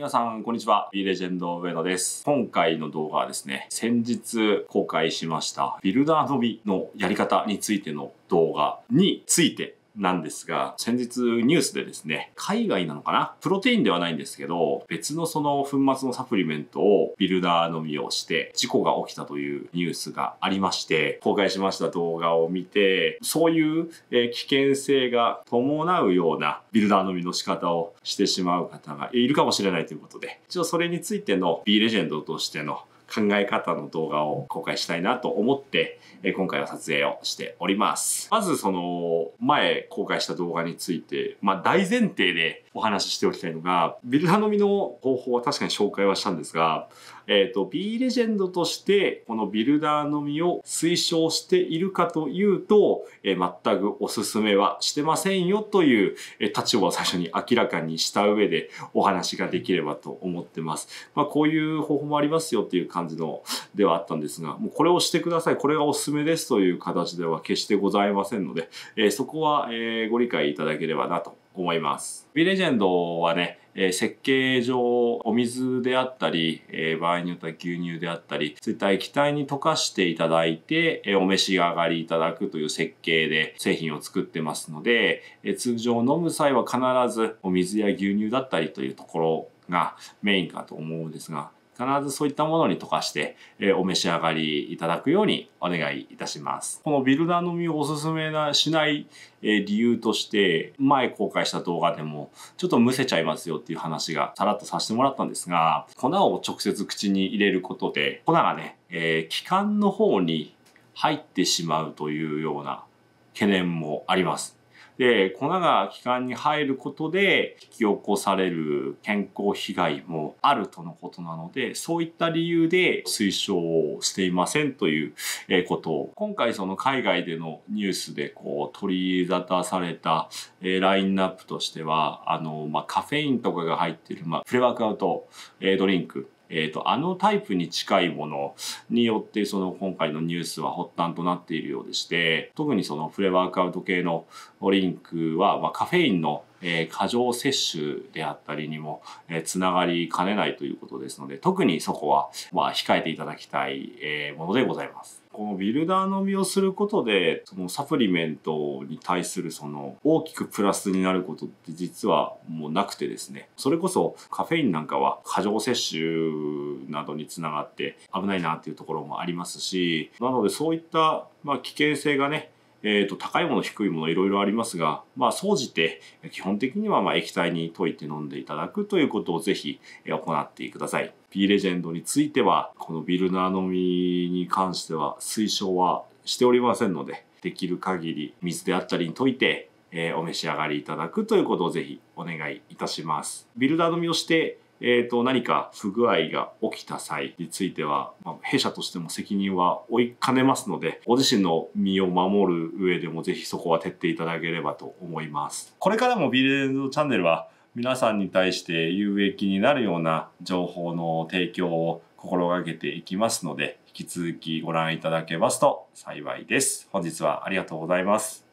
皆さん、こんにちは。B レジェンド上野です。今回の動画はですね、先日公開しました、ビルダー伸びのやり方についての動画についてなんですが、先日ニュースでですね、海外なのかなプロテインではないんですけど、別のその粉末のサプリメントをビルダー飲みをして、事故が起きたというニュースがありまして、公開しました動画を見て、そういう危険性が伴うようなビルダー飲みの仕方をしてしまう方がいるかもしれないということで、一応それについての B レジェンドとしての考え方の動画を公開したいなと思って、え今回は撮影をしております。まずその前公開した動画について、まあ、大前提でお話ししておきたいのが、ビルダのみの方法は確かに紹介はしたんですが、えっ、ー、と、B レジェンドとしてこのビルダーのみを推奨しているかというと、えー、全くおすすめはしてませんよという、え立場を最初に明らかにした上でお話ができればと思ってます。まあ、こういう方法もありますよっていう感じのではあったんですが、もうこれをしてください、これがおすすめですという形では決してございませんので、えー、そこは、えー、ご理解いただければなと思います。ビレジェンドはね、え設計上お水であったり、え場合によっては牛乳であったりそういった液体に溶かしていただいて、えお召し上がりいただくという設計で製品を作ってますので、え通常飲む際は必ずお水や牛乳だったりというところがメインかと思うんですが必ずそういったものに溶かして、えお召し上がりいただくようにお願いいたします。このビルダーの実をおすすめなしない、え理由として、前公開した動画でも、ちょっとむせちゃいますよっていう話がさらっとさせてもらったんですが、粉を直接口に入れることで、粉がね、えー、気管の方に入ってしまうというような懸念もあります。で、粉が気管に入ることで引き起こされる健康被害もあるとのことなので、そういった理由で推奨をしていませんということを、今回その海外でのニュースでこう取り沙汰されたラインナップとしては、あの、まあ、カフェインとかが入ってる、まあ、プレワークアウトドリンクえーと、あのタイプに近いものによってその今回のニュースは発端となっているようでして特にそのフレワークアウト系のリンクは、まあ、カフェインのえ過剰摂取であったりにも、えつながりかねないということですので特にそこは、まあ、控えていただきたい、えものでございます。こうビルダー飲みをすることでそのサプリメントに対するその大きくプラスになることって実はもうなくてですねそれこそカフェインなんかは過剰摂取などにつながって危ないなっていうところもありますしなのでそういったまあ危険性がねえーと、高いもの低いものいろいろありますが、まあ、総じて基本的にはま液体に溶いて飲んでいただくということをぜひ行ってください。P レジェンドについてはこのビルナー飲みに関しては推奨はしておりませんのでできる限り水であったりに溶いてえお召し上がりいただくということをぜひお願いいたします。ビルダー飲みをしてえーと、何か不具合が起きた際については、まあ、弊社としても責任は負いかねますのでご自身の身を守る上でもぜひそこは徹底いただければと思いますこれからもビレンドチャンネルは皆さんに対して有益になるような情報の提供を心がけていきますので引き続きご覧いただけますと幸いです本日はありがとうございます